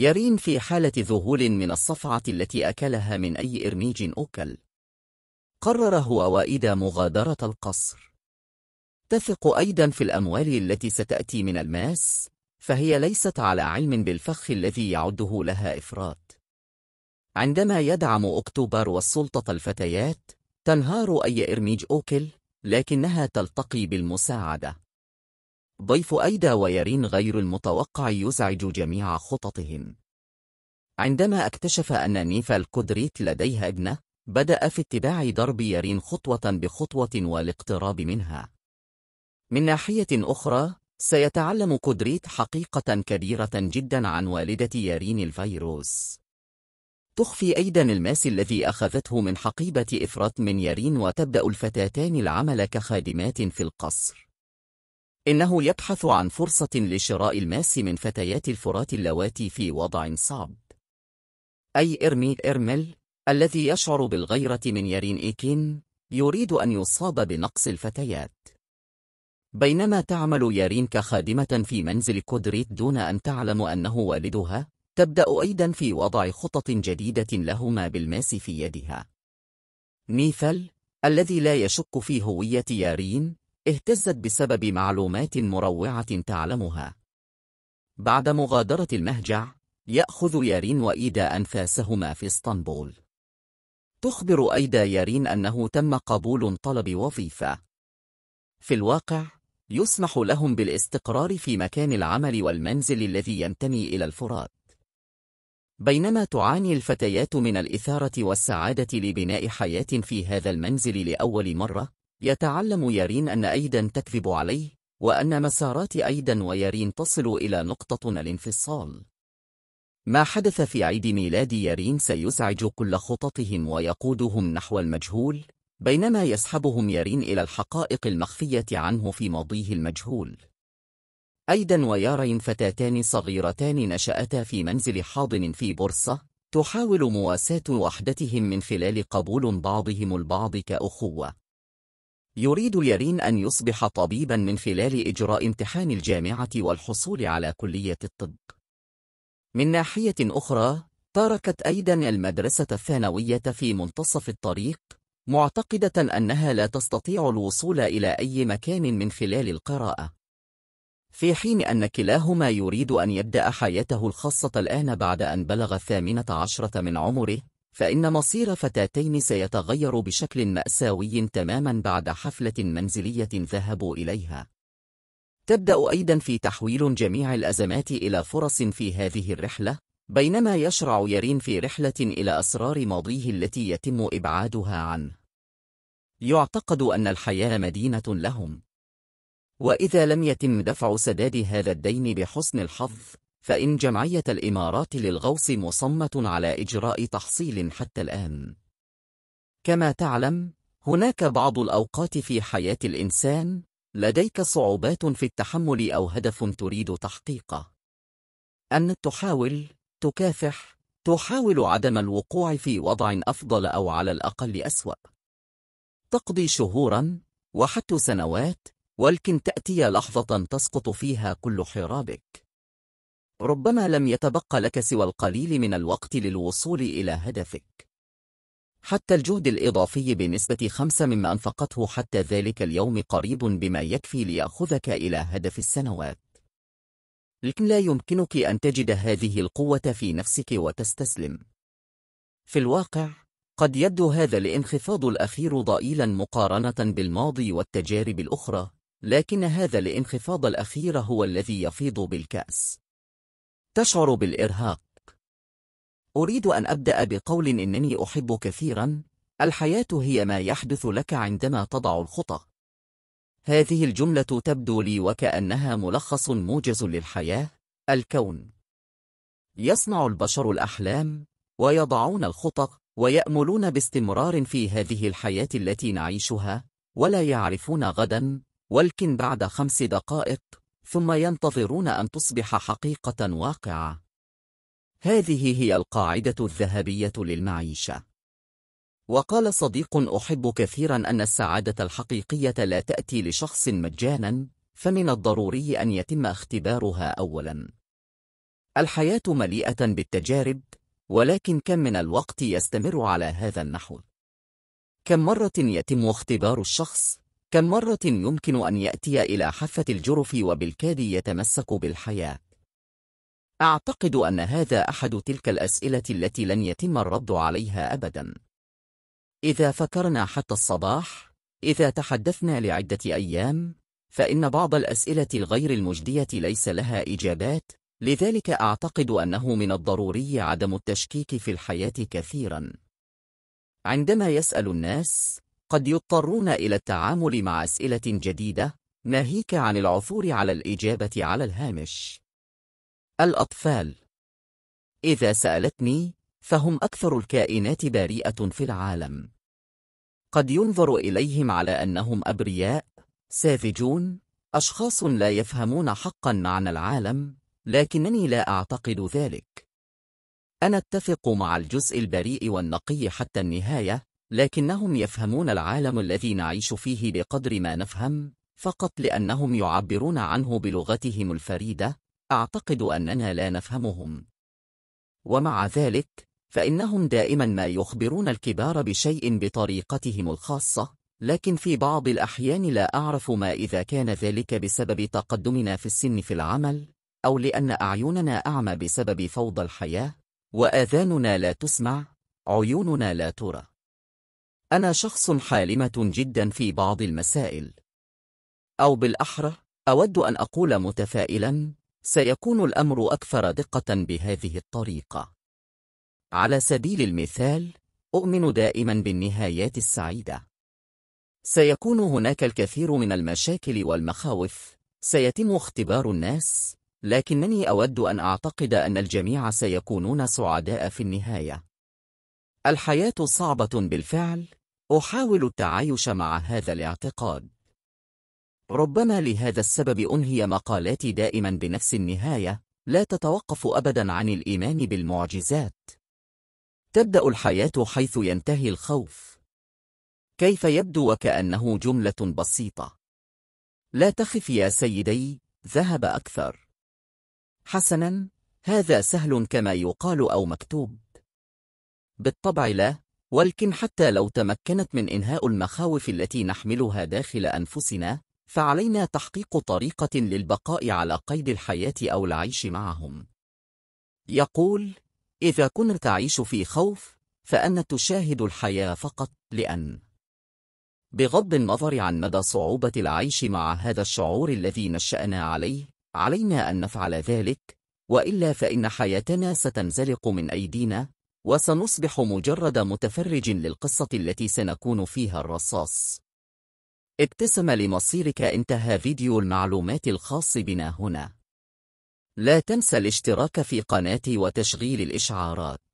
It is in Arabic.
يرين في حالة ذهول من الصفعة التي أكلها من أي إرميج أكل قرر هو وإيدا مغادرة القصر تثق أيضا في الأموال التي ستأتي من الماس فهي ليست على علم بالفخ الذي يعده لها إفراط عندما يدعم أكتوبر والسلطة الفتيات تنهار أي إرميج أوكل لكنها تلتقي بالمساعدة ضيف أيدا ويرين غير المتوقع يزعج جميع خططهم عندما اكتشف أن نيفا الكودريت لديها ابنة بدأ في اتباع درب يرين خطوة بخطوة والاقتراب منها من ناحية أخرى سيتعلم كودريت حقيقة كبيرة جدا عن والدة يارين الفيروس تخفي أيضا الماس الذي أخذته من حقيبة إفرات من يارين وتبدأ الفتاتان العمل كخادمات في القصر إنه يبحث عن فرصة لشراء الماس من فتيات الفرات اللواتي في وضع صعب. أي إرمي إرمل الذي يشعر بالغيرة من يارين إيكين يريد أن يصاب بنقص الفتيات. بينما تعمل يارين كخادمة في منزل كودريت دون أن تعلم أنه والدها، تبدأ أيضا في وضع خطط جديدة لهما بالماس في يدها. ميثل الذي لا يشك في هوية يارين اهتزت بسبب معلومات مروعة تعلمها بعد مغادرة المهجع يأخذ يارين وإيدا أنفاسهما في اسطنبول تخبر أيدا يارين أنه تم قبول طلب وظيفة في الواقع يسمح لهم بالاستقرار في مكان العمل والمنزل الذي ينتمي إلى الفرات بينما تعاني الفتيات من الإثارة والسعادة لبناء حياة في هذا المنزل لأول مرة يتعلم يارين أن أيدا تكذب عليه وأن مسارات أيدا ويارين تصل إلى نقطة الانفصال ما حدث في عيد ميلاد يارين سيزعج كل خططهم ويقودهم نحو المجهول بينما يسحبهم يارين إلى الحقائق المخفية عنه في ماضيه المجهول أيدا ويارين فتاتان صغيرتان نشأتا في منزل حاضن في بورصة تحاول مواساة وحدتهم من خلال قبول بعضهم البعض كأخوة يريد يارين أن يصبح طبيبا من خلال إجراء امتحان الجامعة والحصول على كلية الطب. من ناحية أخرى، تركت أيضا المدرسة الثانوية في منتصف الطريق، معتقدة أنها لا تستطيع الوصول إلى أي مكان من خلال القراءة. في حين أن كلاهما يريد أن يبدأ حياته الخاصة الآن بعد أن بلغ الثامنة عشرة من عمره، فإن مصير فتاتين سيتغير بشكل مأساوي تماما بعد حفلة منزلية ذهبوا إليها تبدأ أيضا في تحويل جميع الأزمات إلى فرص في هذه الرحلة بينما يشرع يرين في رحلة إلى أسرار ماضيه التي يتم إبعادها عنه يعتقد أن الحياة مدينة لهم وإذا لم يتم دفع سداد هذا الدين بحسن الحظ فإن جمعية الإمارات للغوص مصمة على إجراء تحصيل حتى الآن كما تعلم هناك بعض الأوقات في حياة الإنسان لديك صعوبات في التحمل أو هدف تريد تحقيقه أن تحاول، تكافح، تحاول عدم الوقوع في وضع أفضل أو على الأقل أسوأ تقضي شهوراً وحتى سنوات ولكن تأتي لحظة تسقط فيها كل حرابك ربما لم يتبقى لك سوى القليل من الوقت للوصول إلى هدفك حتى الجهد الإضافي بنسبة خمسة مما أنفقته حتى ذلك اليوم قريب بما يكفي ليأخذك إلى هدف السنوات لكن لا يمكنك أن تجد هذه القوة في نفسك وتستسلم في الواقع قد يبدو هذا الانخفاض الأخير ضئيلا مقارنة بالماضي والتجارب الأخرى لكن هذا الانخفاض الأخير هو الذي يفيض بالكأس تشعر بالإرهاق أريد أن أبدأ بقول إنني أحب كثيرا الحياة هي ما يحدث لك عندما تضع الخطى هذه الجملة تبدو لي وكأنها ملخص موجز للحياة الكون يصنع البشر الأحلام ويضعون الخطى ويأملون باستمرار في هذه الحياة التي نعيشها ولا يعرفون غدا ولكن بعد خمس دقائق ثم ينتظرون أن تصبح حقيقة واقعة. هذه هي القاعدة الذهبية للمعيشة. وقال صديق أحب كثيرا أن السعادة الحقيقية لا تأتي لشخص مجانا، فمن الضروري أن يتم اختبارها أولا. الحياة مليئة بالتجارب، ولكن كم من الوقت يستمر على هذا النحو؟ كم مرة يتم اختبار الشخص كم مرة يمكن أن يأتي إلى حافة الجرف وبالكاد يتمسك بالحياة؟ أعتقد أن هذا أحد تلك الأسئلة التي لن يتم الرد عليها أبدا إذا فكرنا حتى الصباح إذا تحدثنا لعدة أيام فإن بعض الأسئلة الغير المجدية ليس لها إجابات لذلك أعتقد أنه من الضروري عدم التشكيك في الحياة كثيرا عندما يسأل الناس قد يضطرون إلى التعامل مع أسئلة جديدة ناهيك عن العثور على الإجابة على الهامش الأطفال إذا سألتني فهم أكثر الكائنات بريئة في العالم قد ينظر إليهم على أنهم أبرياء ساذجون أشخاص لا يفهمون حقا معنى العالم لكنني لا أعتقد ذلك أنا أتفق مع الجزء البريء والنقي حتى النهاية لكنهم يفهمون العالم الذي نعيش فيه بقدر ما نفهم فقط لأنهم يعبرون عنه بلغتهم الفريدة أعتقد أننا لا نفهمهم ومع ذلك فإنهم دائما ما يخبرون الكبار بشيء بطريقتهم الخاصة لكن في بعض الأحيان لا أعرف ما إذا كان ذلك بسبب تقدمنا في السن في العمل أو لأن أعيننا أعمى بسبب فوضى الحياة وآذاننا لا تسمع عيوننا لا ترى أنا شخص حالمة جدا في بعض المسائل أو بالأحرى أود أن أقول متفائلا سيكون الأمر أكثر دقة بهذه الطريقة على سبيل المثال أؤمن دائما بالنهايات السعيدة سيكون هناك الكثير من المشاكل والمخاوف سيتم اختبار الناس لكنني أود أن أعتقد أن الجميع سيكونون سعداء في النهاية الحياة صعبة بالفعل أحاول التعايش مع هذا الاعتقاد. ربما لهذا السبب أنهي مقالاتي دائما بنفس النهاية، لا تتوقف أبدا عن الإيمان بالمعجزات. تبدأ الحياة حيث ينتهي الخوف. كيف يبدو وكأنه جملة بسيطة. لا تخف يا سيدي، ذهب أكثر. حسنا، هذا سهل كما يقال أو مكتوب. بالطبع لا، ولكن حتى لو تمكنت من إنهاء المخاوف التي نحملها داخل أنفسنا فعلينا تحقيق طريقة للبقاء على قيد الحياة أو العيش معهم يقول إذا كنت تعيش في خوف فأن تشاهد الحياة فقط لأن بغض النظر عن مدى صعوبة العيش مع هذا الشعور الذي نشأنا عليه علينا أن نفعل ذلك وإلا فإن حياتنا ستنزلق من أيدينا وسنصبح مجرد متفرج للقصة التي سنكون فيها الرصاص ابتسم لمصيرك انتهى فيديو المعلومات الخاص بنا هنا لا تنسى الاشتراك في قناتي وتشغيل الإشعارات